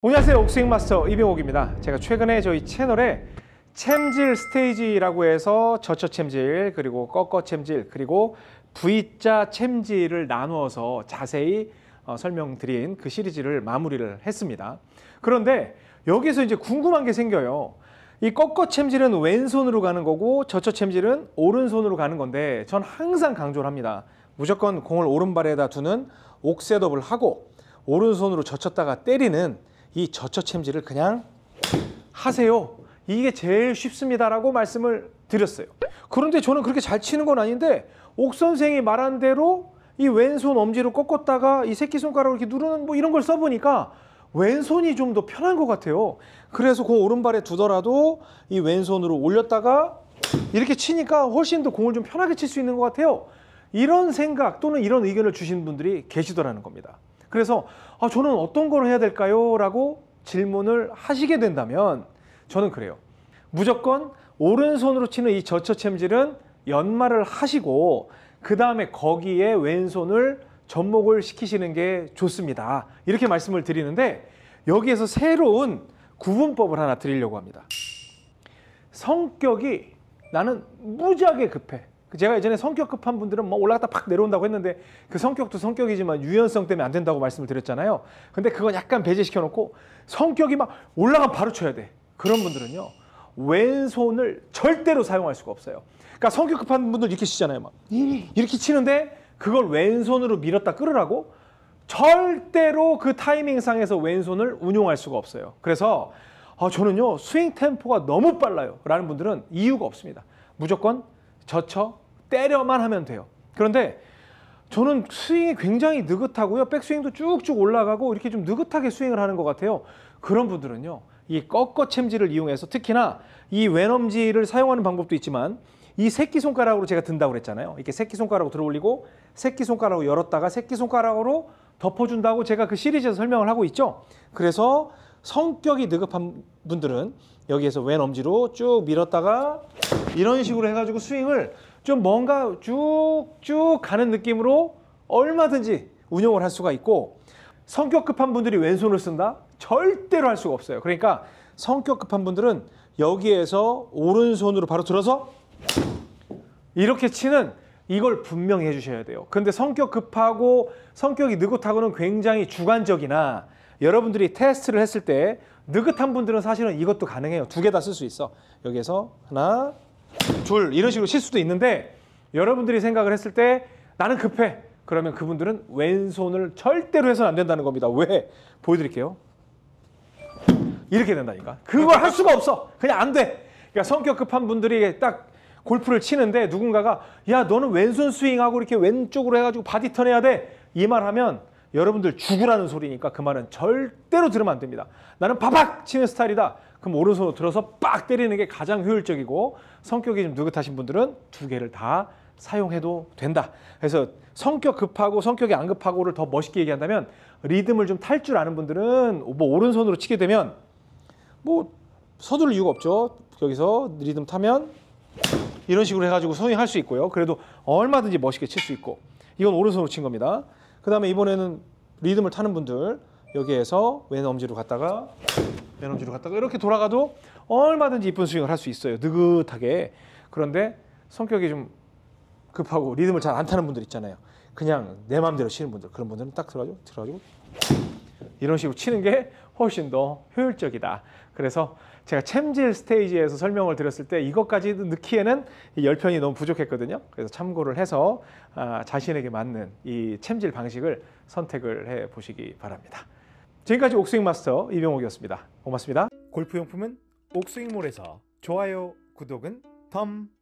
안녕하세요 옥스윙 마스터 이병옥입니다 제가 최근에 저희 채널에 챔질 스테이지라고 해서 저처 챔질 그리고 꺾어 챔질 그리고 V자 챔질을 나누어서 자세히 어, 설명드린 그 시리즈를 마무리를 했습니다 그런데 여기서 이제 궁금한 게 생겨요 이 꺾어 챔질은 왼손으로 가는 거고 저처 챔질은 오른손으로 가는 건데 전 항상 강조를 합니다 무조건 공을 오른발에다 두는 옥셋업을 하고 오른손으로 젖혔다가 때리는 이 저처 챔질을 그냥 하세요. 이게 제일 쉽습니다라고 말씀을 드렸어요. 그런데 저는 그렇게 잘 치는 건 아닌데 옥 선생이 말한 대로 이 왼손 엄지로 꺾었다가 이새끼손가락을 이렇게 누르는 뭐 이런 걸 써보니까 왼손이 좀 더 편한 것 같아요. 그래서 그 오른발에 두더라도 이 왼손으로 올렸다가 이렇게 치니까 훨씬 더 공을 좀 편하게 칠 수 있는 것 같아요. 이런 생각 또는 이런 의견을 주신 분들이 계시더라는 겁니다. 그래서 아, 저는 어떤 걸 해야 될까요? 라고 질문을 하시게 된다면 저는 그래요. 무조건 오른손으로 치는 이 저처챔질은 연마를 하시고 그 다음에 거기에 왼손을 접목을 시키시는 게 좋습니다. 이렇게 말씀을 드리는데 여기에서 새로운 구분법을 하나 드리려고 합니다. 성격이 나는 무지하게 급해. 그 제가 예전에 성격 급한 분들은 뭐 올라갔다 팍 내려온다고 했는데 그 성격도 성격이지만 유연성 때문에 안 된다고 말씀을 드렸잖아요. 근데 그건 약간 배제시켜 놓고 성격이 막 올라가면 바로 쳐야 돼. 그런 분들은요. 왼손을 절대로 사용할 수가 없어요. 그러니까 성격 급한 분들 이렇게 치잖아요. 막 예. 이렇게 치는데 그걸 왼손으로 밀었다 끌으라고 절대로 그 타이밍상에서 왼손을 운용할 수가 없어요. 그래서 아, 저는요 스윙 템포가 너무 빨라요 라는 분들은 이유가 없습니다. 무조건 젖혀 때려만 하면 돼요. 그런데 저는 스윙이 굉장히 느긋하고요. 백스윙도 쭉쭉 올라가고 이렇게 좀 느긋하게 스윙을 하는 것 같아요. 그런 분들은요. 이 꺾어 챔질을 이용해서 특히나 이 외넘지를 사용하는 방법도 있지만 이 새끼손가락으로 제가 든다고 그랬잖아요. 이렇게 새끼손가락으로 들어올리고 새끼손가락으로 열었다가 새끼손가락으로 덮어준다고 제가 그 시리즈에서 설명을 하고 있죠. 그래서 성격이 느긋한 분들은 여기에서 왼 엄지로 쭉 밀었다가 이런 식으로 해가지고 스윙을 좀 뭔가 쭉쭉 가는 느낌으로 얼마든지 운영을 할 수가 있고 성격 급한 분들이 왼손을 쓴다? 절대로 할 수가 없어요. 그러니까 성격 급한 분들은 여기에서 오른손으로 바로 들어서 이렇게 치는 이걸 분명히 해주셔야 돼요. 근데 성격 급하고 성격이 느긋하고는 굉장히 주관적이나 여러분들이 테스트를 했을 때 느긋한 분들은 사실은 이것도 가능해요. 두 개 다 쓸 수 있어. 여기에서 하나, 둘 이런 식으로 칠 수도 있는데 여러분들이 생각을 했을 때 나는 급해. 그러면 그분들은 왼손을 절대로 해서는 안 된다는 겁니다. 왜? 보여드릴게요. 이렇게 된다니까. 그걸 할 수가 없어. 그냥 안 돼. 그러니까 성격 급한 분들이 딱 골프를 치는데 누군가가 야 너는 왼손 스윙하고 이렇게 왼쪽으로 해가지고 바디턴 해야 돼. 이 말 하면 여러분들 죽으라는 소리니까 그 말은 절대로 들으면 안 됩니다. 나는 바박 치는 스타일이다. 그럼 오른손으로 들어서 빡 때리는 게 가장 효율적이고 성격이 좀 느긋하신 분들은 두 개를 다 사용해도 된다. 그래서 성격 급하고 성격이 안 급하고를 더 멋있게 얘기한다면 리듬을 좀 탈 줄 아는 분들은 뭐 오른손으로 치게 되면 뭐 서둘 이유가 없죠. 여기서 리듬 타면 이런 식으로 해가지고 스이할 수 있고요. 그래도 얼마든지 멋있게 칠 수 있고 이건 오른손으로 친 겁니다. 그 다음에 이번에는 리듬을 타는 분들 여기에서 왼 엄지로 갔다가 왼 엄지로 갔다가 이렇게 돌아가도 얼마든지 이쁜 스윙을 할 수 있어요. 느긋하게. 그런데 성격이 좀 급하고 리듬을 잘 안 타는 분들 있잖아요. 그냥 내 마음대로 치는 분들 그런 분들은 딱 들어가죠. 들어가지고 이런 식으로 치는 게 훨씬 더 효율적이다. 그래서 제가 챔질 스테이지에서 설명을 드렸을 때 이것까지 넣기에는 열편이 너무 부족했거든요. 그래서 참고를 해서 아, 자신에게 맞는 이 챔질 방식을 선택을 해 보시기 바랍니다. 지금까지 옥스윙 마스터 이병옥이었습니다. 고맙습니다. 골프용품은 옥스윙몰에서 좋아요, 구독은 덤!